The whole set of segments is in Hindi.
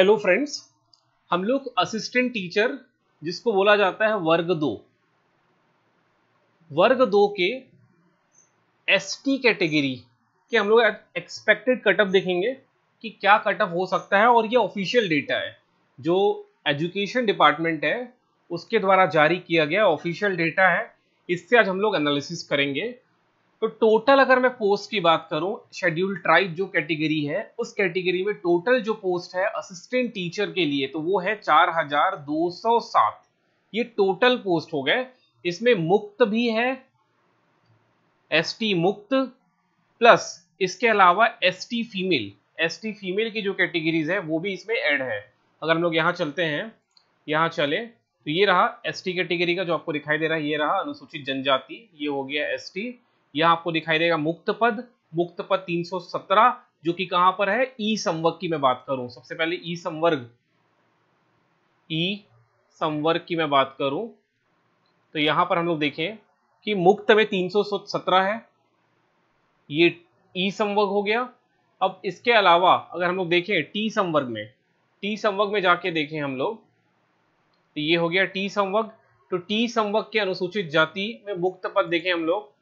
हेलो फ्रेंड्स हम लोग असिस्टेंट टीचर जिसको बोला जाता है वर्ग दो वर्ग दो के एसटी कैटेगरी के हम लोग एक्सपेक्टेड कटअप देखेंगे कि क्या कटअप हो सकता है और ये ऑफिशियल डेटा है जो एजुकेशन डिपार्टमेंट है उसके द्वारा जारी किया गया ऑफिशियल डेटा है इससे आज हम लोग एनालिसिस करेंगे तो टोटल अगर मैं पोस्ट की बात करूं शेड्यूल ट्राइब जो कैटेगरी है उस कैटेगरी में टोटल जो पोस्ट है असिस्टेंट टीचर के लिए तो वो है 4207 ये टोटल पोस्ट हो गए इसमें मुक्त भी है एसटी मुक्त प्लस इसके अलावा एसटी फीमेल एसटी फीमेल की जो कैटेगरीज है वो भी इसमें एड है अगर हम लोग यहाँ चलते हैं यहाँ चले तो ये रहा एसटी कैटेगरी का जो आपको दिखाई दे रहा है ये रहा अनुसूचित जनजाति ये हो गया एसटी यह आपको दिखाई देगा मुक्त पद मुक्त पद 317 जो कि कहां पर है ई संवर्ग की मैं बात करूं सबसे पहले ई संवर्ग ई संवर्ग की मैं बात करूं तो यहां पर हम लोग देखें कि मुक्त में 317 है ये ई संवर्ग हो गया अब इसके अलावा अगर हम लोग देखें टी संवर्ग में टी संवर्ग में जाके देखें हम लोग तो ये हो गया टी संवर्ग तो टी संवर्ग के अनुसूचित जाति में मुक्त पद देखें हम लोग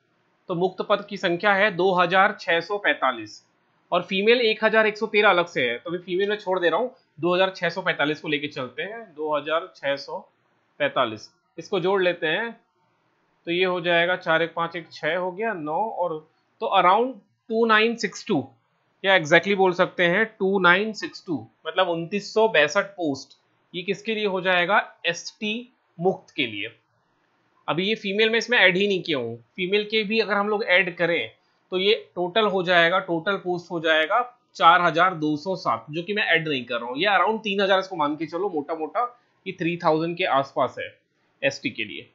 तो मुक्त पद की संख्या है 2645 और फीमेल 1113 अलग से है तो मैं फीमेल में छोड़ दे रहा हूँ 2645 को लेके चलते हैं 2645 इसको जोड़ लेते हैं तो ये हो जाएगा चार एक पाँच एक छः हो गया नौ और तो around two nine six two या एग्जैक्टली बोल सकते हैं टू नाइन सिक्स टू मतलब उनतीस सौ बैसठ पोस्ट ये किसके लिए हो जाएगा टी मुक्त के लिए अभी ये फीमेल में इसमें ऐड ही नहीं किया हूँ फीमेल के भी अगर हम लोग ऐड करें तो ये टोटल हो जाएगा टोटल पोस्ट हो जाएगा 4,207 जो कि मैं ऐड नहीं कर रहा हूँ ये अराउंड 3,000 इसको मान के चलो मोटा मोटा ये 3,000 के आसपास है टी के लिए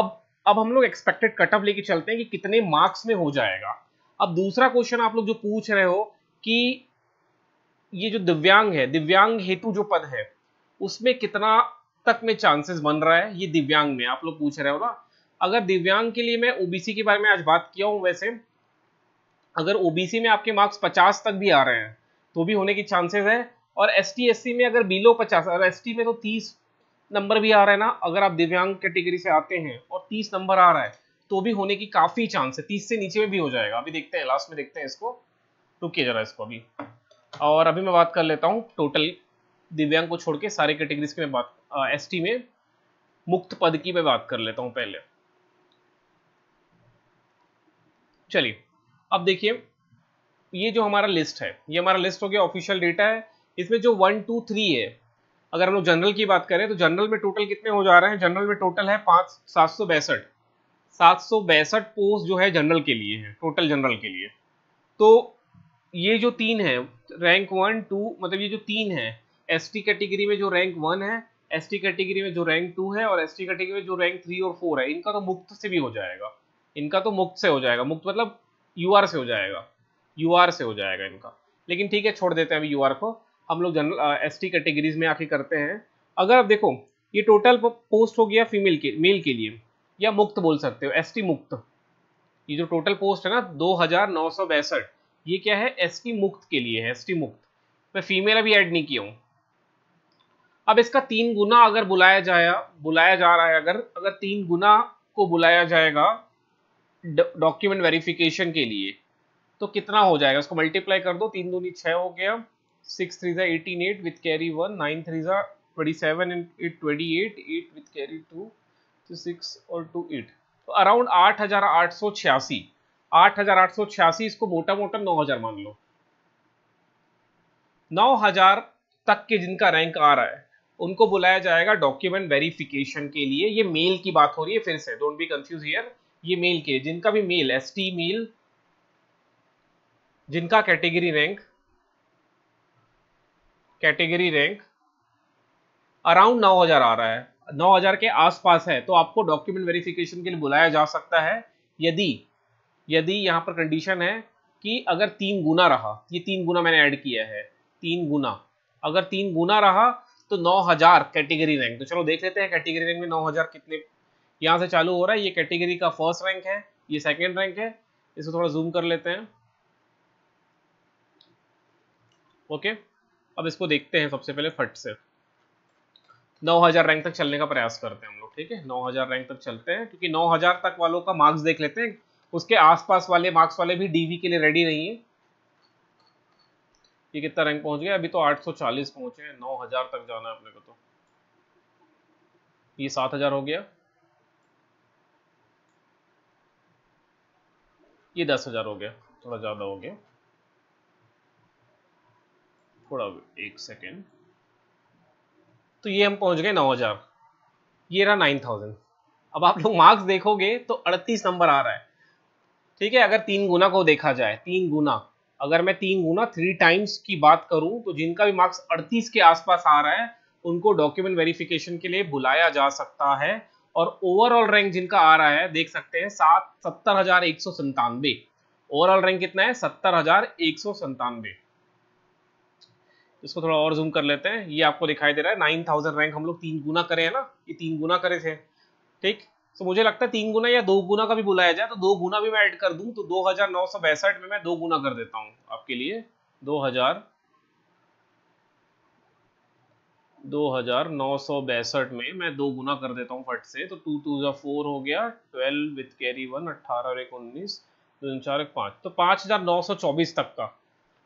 अब अब हम लोग एक्सपेक्टेड कटअप लेके चलते हैं कि कितने मार्क्स में हो जाएगा अब दूसरा क्वेश्चन आप लोग जो पूछ रहे हो कि ये जो दिव्यांग है दिव्यांग हेतु जो पद है उसमें कितना तक में चांसेस बन रहा है ये दिव्यांग में आप लोग पूछ रहे हो ना अगर दिव्यांग के लिए मैं ओबीसी के बारे में आज बात किया हूँ वैसे अगर ओबीसी में आपके मार्क्स पचास तक भी आ रहे हैं तो भी होने की चांसेस है और एस टी में अगर बिलो पचास और एस में तो तीस नंबर भी आ रहा है ना अगर आप दिव्यांग कैटेगरी से आते हैं और तीस नंबर आ रहा है तो भी होने की काफी चांस है तीस से नीचे में भी हो जाएगा अभी देखते हैं लास्ट में देखते हैं इसको रुकिए जरा इसको अभी और अभी मैं बात कर लेता हूँ टोटल दिव्यांग को छोड़ के सारे कैटेगरीज की मैं बात एस टी में मुक्त पद की मैं बात कर लेता हूं पहले चलिए अब देखिए ये जो हमारा लिस्ट है ये हमारा लिस्ट हो गया ऑफिशियल डेटा है इसमें जो वन टू थ्री है अगर हम लोग जनरल की बात करें तो जनरल में टोटल कितने हो जा रहे हैं जनरल में टोटल है पांच सात सौ बैसठ सात सौ बैसठ पोस्ट जो है जनरल के लिए है टोटल जनरल के लिए तो ये जो तीन है रैंक वन टू मतलब ये जो तीन है एस कैटेगरी में जो रैंक वन है एस कैटेगरी में जो रैंक टू है और एस कैटेगरी में जो रैंक थ्री और फोर है इनका तो मुक्त से भी हो जाएगा इनका तो मुक्त से हो जाएगा मुक्त मतलब यू से हो जाएगा यू से हो जाएगा इनका लेकिन ठीक है छोड़ देते हैं अभी यू को हम लोग जनरल एस टी कैटेगरीज में आके करते हैं अगर आप देखो ये टोटल पोस्ट हो गया फीमेल के मेल के लिए या मुक्त बोल सकते हो एस मुक्त ये जो टोटल पोस्ट है ना दो हजार नौ सौ बैसठ ये क्या है एस मुक्त के लिए है एस मुक्त मैं फीमेल अभी ऐड नहीं किया हूँ अब इसका तीन गुना अगर बुलाया जाए बुलाया जा रहा है अगर अगर तीन गुना को बुलाया जाएगा डॉक्यूमेंट वेरिफिकेशन के लिए तो कितना हो जाएगा उसको मल्टीप्लाई कर दो तीन दूनी छः हो गया सिक्स थ्री ज़ा eighteen eight with carry one nine three ज़ा twenty seven and eight twenty eight eight with carry two six और टू एट तो अराउंड आठ हज़ार आठ सौ छियासी आठ हज़ार आठ सौ छियासी इसको मोटा मोटा नौ हज़ार मान लो नौ हज़ार तक के जिनका रैंक आ रहा है उनको बुलाया जाएगा डॉक्यूमेंट वेरिफिकेशन के लिए ये मेल की बात हो रही है फिर से डोंट बी कंफ्यूज हियर ये मेल के जिनका भी मेल एस टी मेल जिनका category rank category rank around 9000 आ रहा है 9000 के आसपास है तो आपको डॉक्यूमेंट वेरिफिकेशन के लिए बुलाया जा सकता है यदि यदि यहां पर कंडीशन है कि अगर तीन गुना रहा ये तीन गुना मैंने ऐड किया है तीन गुना अगर तीन गुना रहा तो 9000 कैटेगरी रैंक तो चलो देख लेते हैं कैटेगरी रैंक में 9000 कितने यहाँ से चालू हो रहा है ये कैटेगरी का फर्स्ट रैंक है ये सेकेंड रैंक है इसको थोड़ा जूम कर लेते हैं ओके अब इसको देखते हैं सबसे पहले फट से 9000 रैंक तक चलने का प्रयास करते हैं हम लोग ठीक है 9000 रैंक तक चलते हैं क्योंकि 9000 तक वालों का मार्क्स देख लेते हैं उसके आसपास वाले मार्क्स वाले भी डीवी के लिए रेडी नहीं है ये कितना रैंक पहुंच गया अभी तो 840 पहुंचे हैं 9000 तक जाना है अपने को तो ये 7000 हो गया ये 10000 हो गया थोड़ा ज़्यादा हो गया थोड़ा एक सेकेंड तो ये हम पहुंच गए 9000 ये रहा 9000 अब आप लोग मार्क्स देखोगे तो 38 नंबर आ रहा है ठीक है अगर तीन गुना को देखा जाए तीन गुना अगर मैं तीन गुना थ्री टाइम्स की बात करूं तो जिनका भी मार्क्स 38 के आसपास आ रहा है उनको डॉक्यूमेंट वेरिफिकेशन के लिए बुलाया जा सकता है और ओवरऑल रैंक जिनका आ रहा है देख सकते हैं सात सत्तर हजार एक सौ संतानवे ओवरऑल रैंक कितना है सत्तर हजार एक सौ संतानवे इसको थोड़ा और जूम कर लेते हैं ये आपको दिखाई दे रहा है नाइन थाउजेंड रैंक हम लोग तीन गुना करें है ना ये तीन गुना करे थे ठीक तो मुझे लगता है तीन गुना या दो गुना का भी बुलाया जाए तो दो गुना भी मैं ऐड कर दूं तो दो हजार नौ सौ बैसठ में मैं दो गुना कर देता हूं आपके लिए दो हजार दो हजार नौ सौ बैसठ में मैं दो गुना कर देता हूं फट से तो टू टू जो फोर हो गया ट्वेल्व विथ कैरी वन अट्ठारह और एक उन्नीस दो चार एक पाँच तो पाँच हजार नौ सौ चौबीस तक का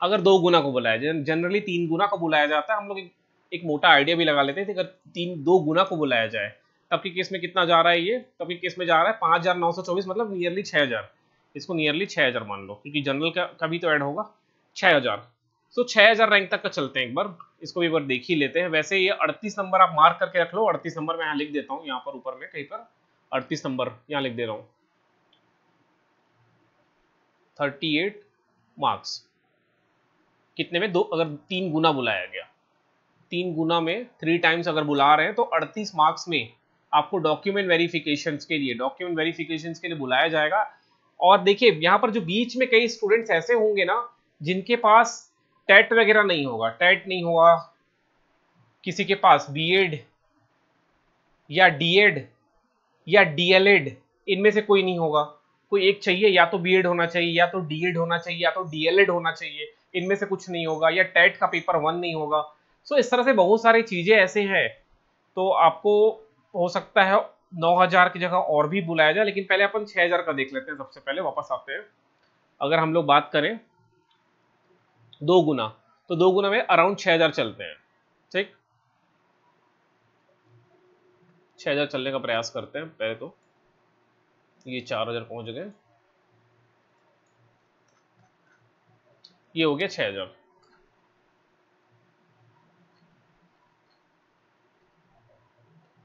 अगर दो गुना को बुलाया जाए जनरली तीन गुना को बुलाया जाता है हम लोग एक, एक मोटा आइडिया भी लगा लेते हैं अगर तीन दो गुना को बुलाया जाए तब के केस में कितना जा रहा है ये तब के केस में जा रहा है पाँच हज़ार नौ सौ चौबीस मतलब नियरली छः हज़ार इसको नियरली छः हज़ार मान लो क्योंकि जनरल का, कभी तो ऐड होगा छः हज़ार सो छः हज़ार रैंक तक का चलते हैं एक बार इसको भी एक बार देख ही लेते हैं वैसे ये अड़तीस नंबर आप मार्क करके रख लो अड़तीस नंबर मैं यहाँ लिख देता हूँ यहाँ पर ऊपर में कहीं पर अड़तीस नंबर यहाँ लिख दे रहा हूँ थर्टी एट मार्क्स कितने में दो अगर तीन गुना बुलाया गया तीन गुना में थ्री टाइम्स अगर बुला रहे हैं तो अड़तीस मार्क्स में आपको डॉक्यूमेंट वेरिफिकेशन के लिए डॉक्यूमेंट वेरिफिकेशन के लिए बुलाया जाएगा और देखिए यहाँ पर जो बीच में कई स्टूडेंट्स ऐसे होंगे ना जिनके पास टेट वगैरह नहीं होगा टेट नहीं हुआ किसी के पास बीएड या डीएड या डीएलएड इनमें से कोई नहीं होगा कोई एक चाहिए या तो बीएड होना चाहिए या तो डीएड होना चाहिए या तो डीएलएड होना चाहिए इनमें से कुछ नहीं होगा या टेट का पेपर वन नहीं होगा सो इस तरह से बहुत सारी चीज़ें ऐसे हैं तो आपको हो सकता है 9000 की जगह और भी बुलाया जाए लेकिन पहले अपन 6000 का देख लेते हैं सबसे पहले वापस आते हैं अगर हम लोग बात करें दो गुना तो दो गुना में अराउंड 6000 चलते हैं ठीक 6000 चलने का प्रयास करते हैं पहले तो ये 4000 पहुंच गए ये हो गया 6000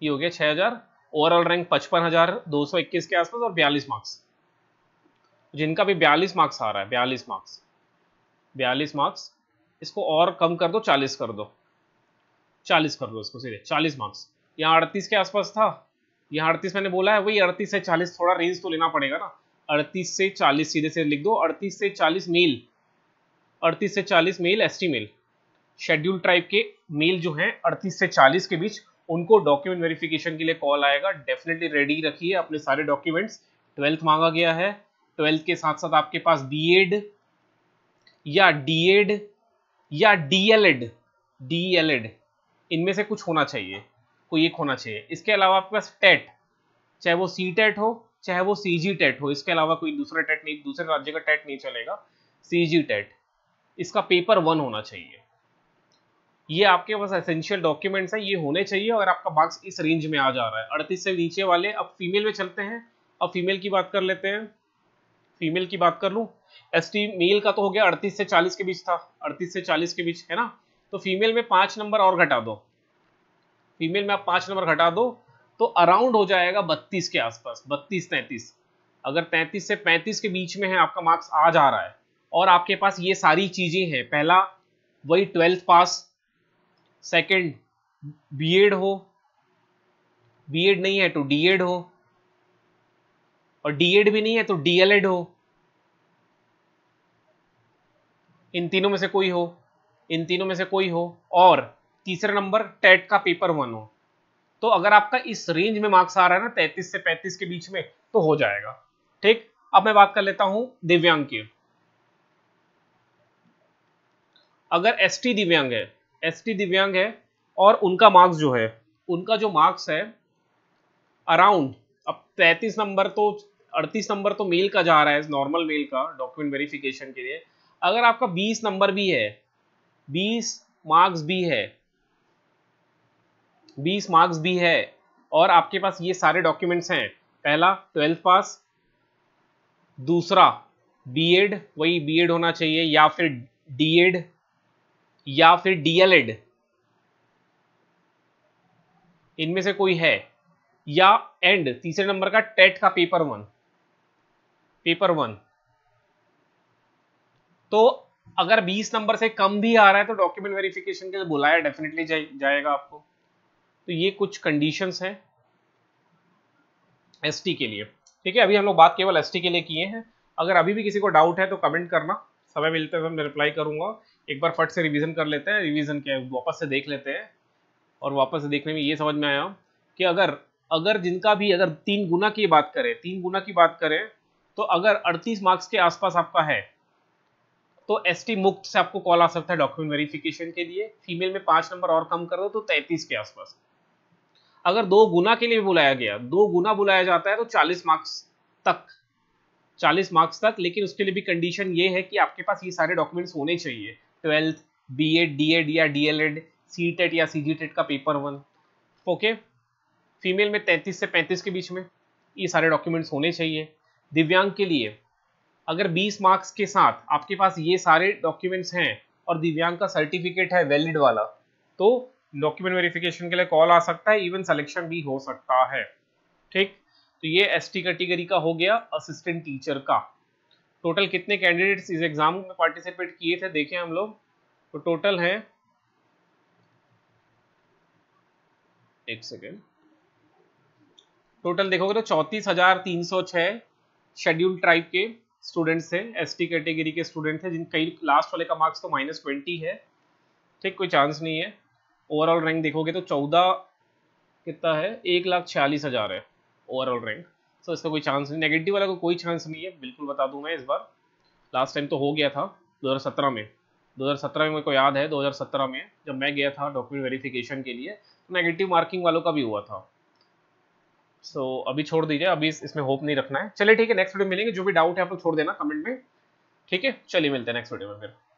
ये हो गया छह हजार ओवरऑल रैंक पचपन हजार दो सौ इक्कीस के आसपास और बयालीस मार्क्स जिनका भी बयालीस मार्क्स आ रहा है बयालीस मार्क्स बयालीस मार्क्स इसको और कम कर दो चालीस कर दो चालीस कर दो इसको सीधे चालीस मार्क्स यहाँ अड़तीस के आसपास था यहाँ अड़तीस मैंने बोला है वही अड़तीस से चालीस थोड़ा रेंज तो लेना पड़ेगा ना अड़तीस से चालीस सीधे से लिख दो अड़तीस से चालीस मेल अड़तीस से चालीस male S male schedule tribe के मेल जो हैं अड़तीस से चालीस के बीच उनको डॉक्यूमेंट वेरिफिकेशन के लिए कॉल आएगा डेफिनेटली रेडी रखिए अपने सारे डॉक्यूमेंट्स ट्वेल्थ मांगा गया है ट्वेल्थ के साथ साथ आपके पास बी या डी या डीएलएड डीएलएड इनमें से कुछ होना चाहिए कोई एक होना चाहिए इसके अलावा आपके पास टेट e चाहे वो सी टेट e हो चाहे वो सी जी टेट हो इसके अलावा कोई दूसरा टेट e नहीं दूसरे राज्य का टेट नहीं चलेगा सी जी टेट इसका पेपर वन होना चाहिए ये आपके पास एसेंशियल डॉक्यूमेंट्स हैं ये होने चाहिए अगर आपका मार्क्स इस रेंज में आ जा रहा है अड़तीस से नीचे वाले अब फीमेल में चलते हैं अब फीमेल की बात कर लेते हैं फीमेल की बात कर लूँ एस मेल का तो हो गया अड़तीस से चालीस के बीच था अड़तीस से चालीस के बीच है ना तो फीमेल में पांच नंबर और घटा दो फीमेल में आप पांच नंबर घटा दो तो अराउंड हो जाएगा बत्तीस के आसपास बत्तीस तैंतीस अगर तैंतीस से पैंतीस के बीच में है आपका मार्क्स आ जा रहा है और आपके पास ये सारी चीज़ें हैं पहला वही ट्वेल्थ पास सेकंड बीएड हो बीएड नहीं है तो डीएड हो और डीएड भी नहीं है तो डीएलएड हो इन तीनों में से कोई हो इन तीनों में से कोई हो और तीसरा नंबर टेट का पेपर वन हो तो अगर आपका इस रेंज में मार्क्स आ रहा है ना तैतीस से पैंतीस के बीच में तो हो जाएगा ठीक अब मैं बात कर लेता हूं दिव्यांग की अगर एसटी दिव्यांग है एसटी दिव्यांग है और उनका मार्क्स जो है उनका जो मार्क्स है अराउंड अब तैतीस नंबर तो अड़तीस नंबर तो मेल का जा रहा है नॉर्मल मेल का डॉक्यूमेंट वेरिफिकेशन के लिए अगर आपका बीस नंबर भी है बीस मार्क्स भी है बीस मार्क्स भी है और आपके पास ये सारे डॉक्यूमेंट्स हैं पहला ट्वेल्थ पास दूसरा बीएड वही बीएड होना चाहिए या फिर डीएड या फिर डीएलएड इनमें से कोई है या एंड तीसरे नंबर का टेट का पेपर वन पेपर वन तो अगर 20 नंबर से कम भी आ रहा है तो डॉक्यूमेंट वेरिफिकेशन के लिए बुलाया डेफिनेटली जा, जाएगा आपको तो ये कुछ कंडीशंस हैं एसटी के लिए ठीक है अभी हम लोग बात केवल एसटी के लिए किए हैं अगर अभी भी किसी को डाउट है तो कमेंट करना समय मिलते हुए मैं रिप्लाई करूंगा एक बार फट से रिवीजन कर लेते हैं रिवीजन क्या है वापस से देख लेते हैं और वापस से देखने में ये समझ में आया कि अगर अगर जिनका भी अगर तीन गुना की बात करें तीन गुना की बात करें तो अगर 38 मार्क्स के आसपास आपका है तो एस मुक्त से आपको कॉल आ सकता है डॉक्यूमेंट वेरिफिकेशन के लिए फीमेल में पांच नंबर और कम कर दो तो तैतीस के आसपास अगर दो गुना के लिए बुलाया गया दो गुना बुलाया जाता है तो चालीस मार्क्स तक चालीस मार्क्स तक लेकिन उसके लिए भी कंडीशन ये है कि आपके पास ये सारे डॉक्यूमेंट्स होने चाहिए twelfth B Ed D Ed या D L Ed C TET या सी जी टेट का पेपर वन ओके फीमेल में तैंतीस से पैंतीस के बीच में ये सारे डॉक्यूमेंट्स होने चाहिए दिव्यांग के लिए अगर 20 मार्क्स के साथ आपके पास ये सारे डॉक्यूमेंट्स हैं और दिव्यांग का सर्टिफिकेट है वैलिड वाला तो डॉक्यूमेंट वेरिफिकेशन के लिए कॉल आ सकता है इवन सिलेक्शन भी हो सकता है ठीक तो ये एसटी कैटेगरी का हो गया असिस्टेंट टीचर का टोटल कितने कैंडिडेट्स इस एग्ज़ाम में पार्टिसिपेट किए थे देखें हम लोग तो टोटल है एक सेकेंड टोटल देखोगे तो चौंतीस हजार तीन सौ छह शेड्यूल ट्राइब के स्टूडेंट्स थे एसटी कैटेगरी के स्टूडेंट थे जिन कई लास्ट वाले का मार्क्स तो माइनस ट्वेंटी है ठीक कोई चांस नहीं है ओवरऑल रैंक देखोगे तो चौदह कितना है एक लाख छियालीस हज़ार है ओवरऑल रैंक सो इसका कोई चांस नहीं नेगेटिव वाला को कोई चांस नहीं है बिल्कुल बता दूं मैं इस बार लास्ट टाइम तो हो गया था 2017 में 2017 में मेरे को याद है 2017 में जब मैं गया था डॉक्यूमेंट वेरिफिकेशन के लिए तो नेगेटिव मार्किंग वालों का भी हुआ था सो so, अभी छोड़ दीजिए अभी इस, इसमें होप नहीं रखना है चलिए ठीक है नेक्स्ट वीडियो मिलेंगे जो भी डाउट है आप छोड़ देना कमेंट में ठीक है चलिए मिलते हैं नेक्स्ट वीडियो में फिर